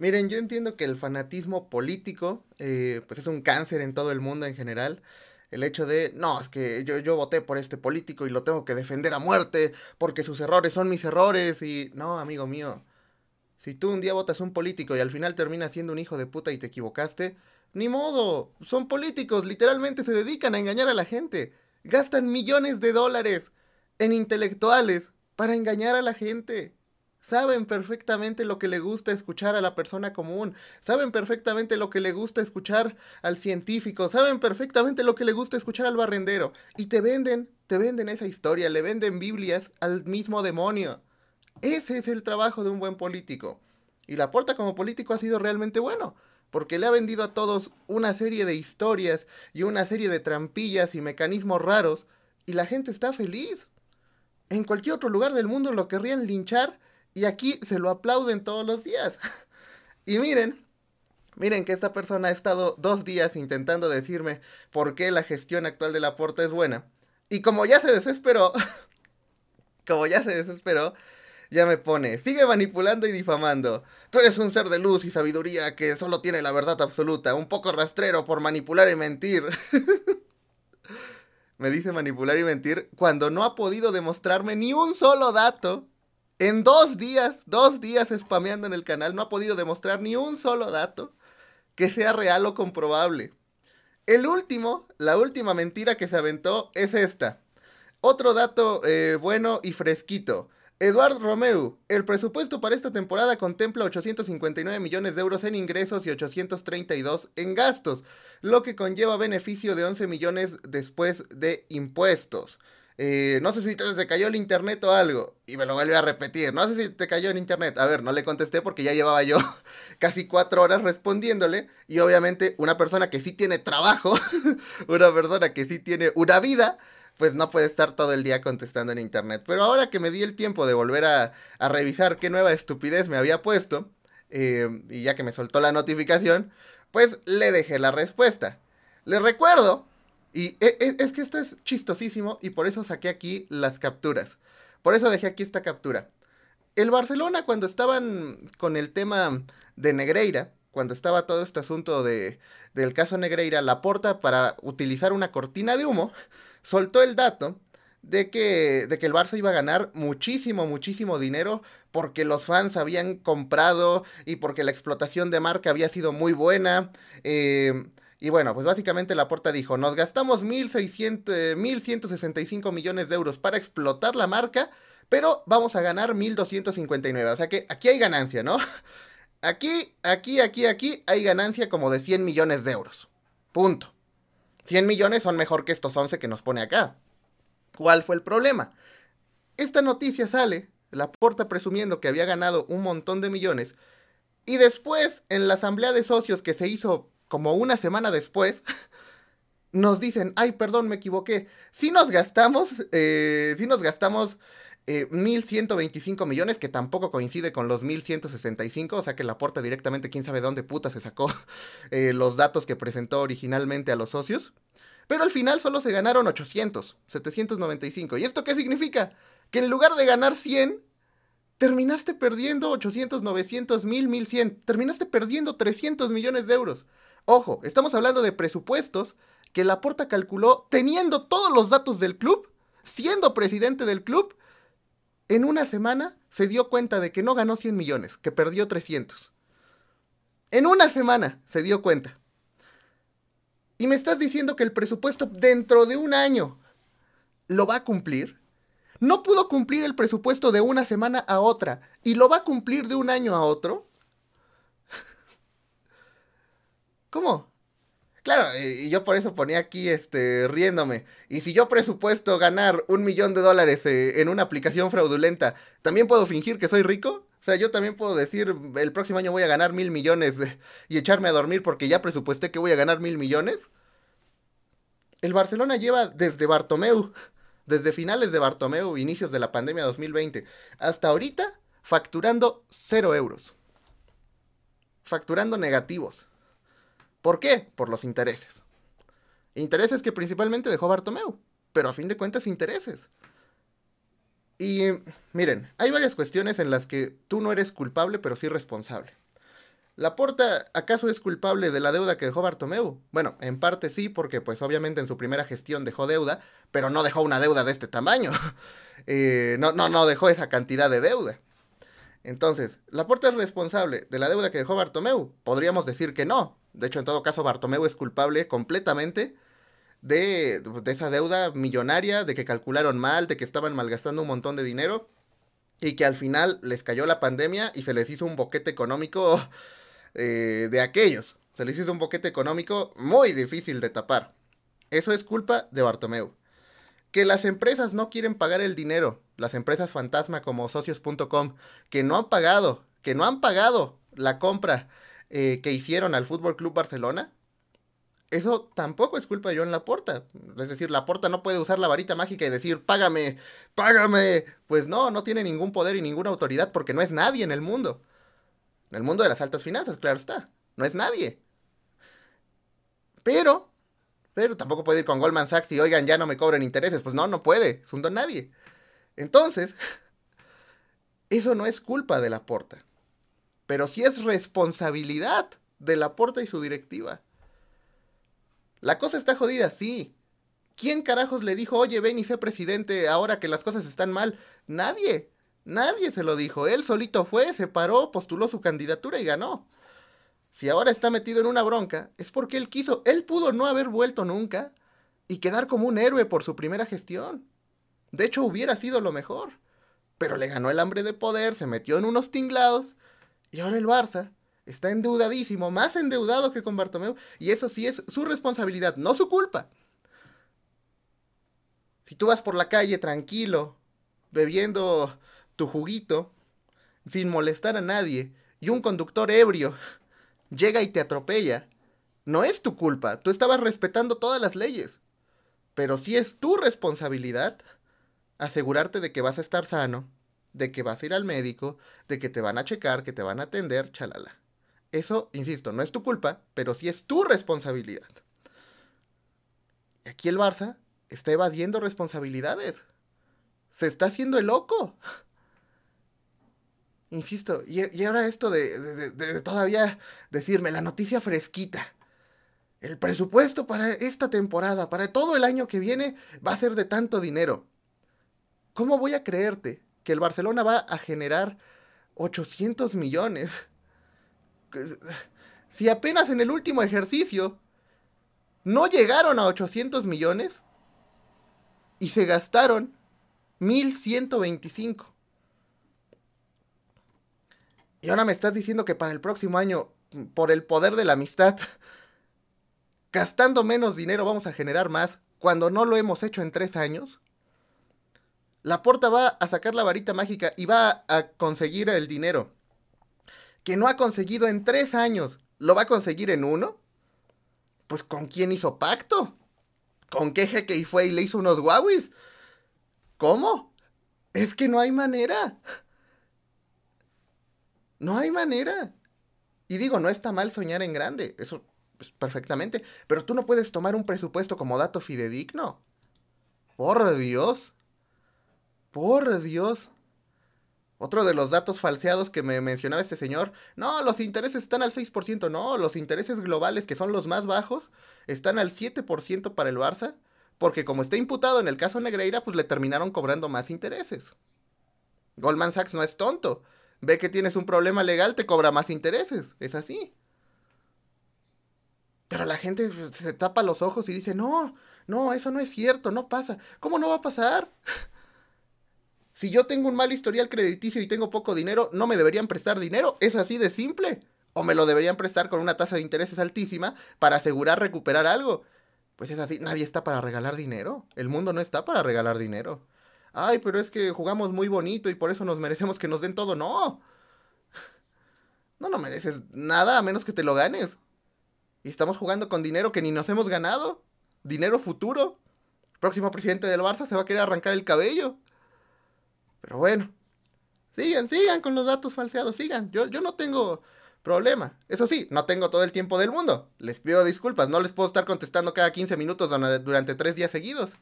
Miren, yo entiendo que el fanatismo político eh, pues es un cáncer en todo el mundo en general. El hecho de, no, es que yo, yo voté por este político y lo tengo que defender a muerte porque sus errores son mis errores y... No, amigo mío, si tú un día votas un político y al final terminas siendo un hijo de puta y te equivocaste, ni modo, son políticos, literalmente se dedican a engañar a la gente. Gastan millones de dólares en intelectuales para engañar a la gente saben perfectamente lo que le gusta escuchar a la persona común, saben perfectamente lo que le gusta escuchar al científico, saben perfectamente lo que le gusta escuchar al barrendero y te venden, te venden esa historia, le venden Biblias al mismo demonio. Ese es el trabajo de un buen político. Y la porta como político ha sido realmente bueno, porque le ha vendido a todos una serie de historias y una serie de trampillas y mecanismos raros, y la gente está feliz. En cualquier otro lugar del mundo lo querrían linchar y aquí se lo aplauden todos los días. y miren, miren que esta persona ha estado dos días intentando decirme por qué la gestión actual de la es buena. Y como ya se desesperó, como ya se desesperó, ya me pone, sigue manipulando y difamando. Tú eres un ser de luz y sabiduría que solo tiene la verdad absoluta, un poco rastrero por manipular y mentir. me dice manipular y mentir cuando no ha podido demostrarme ni un solo dato en dos días, dos días spameando en el canal, no ha podido demostrar ni un solo dato que sea real o comprobable. El último, la última mentira que se aventó es esta. Otro dato eh, bueno y fresquito. Eduardo Romeu, el presupuesto para esta temporada contempla 859 millones de euros en ingresos y 832 en gastos, lo que conlleva beneficio de 11 millones después de impuestos. Eh, no sé si te, se cayó el internet o algo. Y me lo vuelve a repetir, no sé si te cayó el internet. A ver, no le contesté porque ya llevaba yo casi cuatro horas respondiéndole. Y obviamente una persona que sí tiene trabajo, una persona que sí tiene una vida, pues no puede estar todo el día contestando en internet. Pero ahora que me di el tiempo de volver a, revisar qué nueva estupidez me había puesto, eh, y ya que me soltó la notificación, pues le dejé la respuesta. Le recuerdo y e, e, es que esto es chistosísimo y por eso saqué aquí las capturas. Por eso dejé aquí esta captura. El Barcelona cuando estaban con el tema de Negreira, cuando estaba todo este asunto de, del caso Negreira, la porta para utilizar una cortina de humo, soltó el dato de que, de que el Barça iba a ganar muchísimo, muchísimo dinero porque los fans habían comprado y porque la explotación de marca había sido muy buena. Eh, y bueno, pues básicamente la Laporta dijo, nos gastamos 1.165 eh, millones de euros para explotar la marca, pero vamos a ganar 1.259. O sea que aquí hay ganancia, ¿no? Aquí, aquí, aquí, aquí hay ganancia como de 100 millones de euros. Punto. 100 millones son mejor que estos 11 que nos pone acá. ¿Cuál fue el problema? Esta noticia sale, la Laporta presumiendo que había ganado un montón de millones, y después, en la asamblea de socios que se hizo como una semana después, nos dicen, ay, perdón, me equivoqué. Si nos gastamos, eh, si nos gastamos 1.125 eh, millones, que tampoco coincide con los 1.165, o sea que la aporta directamente, quién sabe dónde puta se sacó eh, los datos que presentó originalmente a los socios. Pero al final solo se ganaron 800, 795. ¿Y esto qué significa? Que en lugar de ganar 100, terminaste perdiendo 800, 900, 1000, 1100. Terminaste perdiendo 300 millones de euros. Ojo, estamos hablando de presupuestos que Laporta calculó teniendo todos los datos del club, siendo presidente del club, en una semana se dio cuenta de que no ganó 100 millones, que perdió 300. En una semana se dio cuenta. Y me estás diciendo que el presupuesto dentro de un año lo va a cumplir. No pudo cumplir el presupuesto de una semana a otra y lo va a cumplir de un año a otro. ¿Cómo? Claro, y yo por eso ponía aquí este riéndome. Y si yo presupuesto ganar un millón de dólares eh, en una aplicación fraudulenta, ¿también puedo fingir que soy rico? O sea, yo también puedo decir, el próximo año voy a ganar mil millones eh, y echarme a dormir porque ya presupuesté que voy a ganar mil millones. El Barcelona lleva desde Bartomeu, desde finales de Bartomeu, inicios de la pandemia 2020, hasta ahorita facturando cero euros. Facturando negativos. ¿Por qué? Por los intereses. Intereses que principalmente dejó Bartomeu, pero a fin de cuentas intereses. Y miren, hay varias cuestiones en las que tú no eres culpable, pero sí responsable. ¿Laporta acaso es culpable de la deuda que dejó Bartomeu? Bueno, en parte sí, porque pues obviamente en su primera gestión dejó deuda, pero no dejó una deuda de este tamaño. Eh, no, no, no dejó esa cantidad de deuda. Entonces, ¿Laporta es responsable de la deuda que dejó Bartomeu? Podríamos decir que no, de hecho, en todo caso, Bartomeu es culpable completamente de, esa deuda millonaria, de que calcularon mal, de que estaban malgastando un montón de dinero y que al final les cayó la pandemia y se les hizo un boquete económico eh, de aquellos. Se les hizo un boquete económico muy difícil de tapar. Eso es culpa de Bartomeu. Que las empresas no quieren pagar el dinero, las empresas fantasma como socios.com, que no han pagado, que no han pagado la compra eh, que hicieron al Fútbol Club Barcelona, eso tampoco es culpa de Joan Laporta. Es decir, Laporta no puede usar la varita mágica y decir, págame, págame. Pues no, no tiene ningún poder y ninguna autoridad porque no es nadie en el mundo. En el mundo de las altas finanzas, claro está. No es nadie. Pero, pero tampoco puede ir con Goldman Sachs y oigan, ya no me cobren intereses. Pues no, no puede. Es un don nadie. Entonces, eso no es culpa de Laporta. Pero sí es responsabilidad de la porta y su directiva. La cosa está jodida, sí. ¿Quién carajos le dijo, oye, ven y sé presidente ahora que las cosas están mal? Nadie. Nadie se lo dijo. Él solito fue, se paró, postuló su candidatura y ganó. Si ahora está metido en una bronca, es porque él quiso. Él pudo no haber vuelto nunca y quedar como un héroe por su primera gestión. De hecho, hubiera sido lo mejor. Pero le ganó el hambre de poder, se metió en unos tinglados y ahora el Barça está endeudadísimo, más endeudado que con Bartomeu. Y eso sí es su responsabilidad, no su culpa. Si tú vas por la calle tranquilo, bebiendo tu juguito, sin molestar a nadie, y un conductor ebrio llega y te atropella, no es tu culpa, tú estabas respetando todas las leyes. Pero sí es tu responsabilidad asegurarte de que vas a estar sano, de que vas a ir al médico, de que te van a checar, que te van a atender, chalala. Eso, insisto, no es tu culpa, pero sí es tu responsabilidad. Y aquí el Barça está evadiendo responsabilidades. Se está haciendo el loco. Insisto, y, ahora esto de, de todavía decirme la noticia fresquita. El presupuesto para esta temporada, para todo el año que viene, va a ser de tanto dinero. ¿Cómo voy a creerte que el Barcelona va a generar 800 millones. Si apenas en el último ejercicio no llegaron a 800 millones y se gastaron 1125. Y ahora me estás diciendo que para el próximo año, por el poder de la amistad, gastando menos dinero vamos a generar más cuando no lo hemos hecho en tres años. La porta va a sacar la varita mágica y va a conseguir el dinero que no ha conseguido en tres años. ¿Lo va a conseguir en uno? Pues con quién hizo pacto. ¿Con qué jeque fue y le hizo unos guauis? ¿Cómo? Es que no hay manera. No hay manera. Y digo, no está mal soñar en grande, eso es perfectamente, pero tú no puedes tomar un presupuesto como dato fidedigno. Por Dios. Por Dios. Otro de los datos falseados que me mencionaba este señor, no, los intereses están al 6%, no, los intereses globales, que son los más bajos, están al 7% para el Barça, porque como está imputado en el caso Negreira, pues le terminaron cobrando más intereses. Goldman Sachs no es tonto, ve que tienes un problema legal, te cobra más intereses, es así. Pero la gente se tapa los ojos y dice, no, no, eso no es cierto, no pasa. ¿Cómo no va a pasar? Si yo tengo un mal historial crediticio y tengo poco dinero, ¿no me deberían prestar dinero? ¿Es así de simple? ¿O me lo deberían prestar con una tasa de intereses altísima para asegurar recuperar algo? Pues es así, nadie está para regalar dinero. El mundo no está para regalar dinero. Ay, pero es que jugamos muy bonito y por eso nos merecemos que nos den todo. No. No, no mereces nada a menos que te lo ganes. Y estamos jugando con dinero que ni nos hemos ganado. Dinero futuro. próximo presidente del Barça se va a querer arrancar el cabello. Pero bueno, sigan, sigan con los datos falseados, sigan. Yo, yo no tengo problema. Eso sí, no tengo todo el tiempo del mundo. Les pido disculpas, no les puedo estar contestando cada 15 minutos durante tres días seguidos.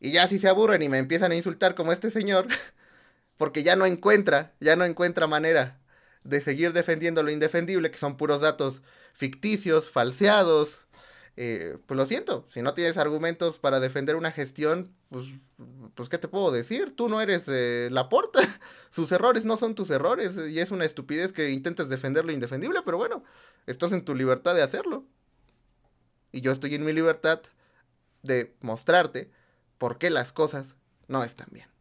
Y ya si se aburren y me empiezan a insultar como este señor, porque ya no encuentra, ya no encuentra manera de seguir defendiendo lo indefendible, que son puros datos ficticios, falseados. Eh, pues lo siento, si no tienes argumentos para defender una gestión, pues pues, ¿qué te puedo decir? Tú no eres eh, la porta. Sus errores no son tus errores. Y es una estupidez que intentes defender lo indefendible, pero bueno, estás en tu libertad de hacerlo. Y yo estoy en mi libertad de mostrarte por qué las cosas no están bien.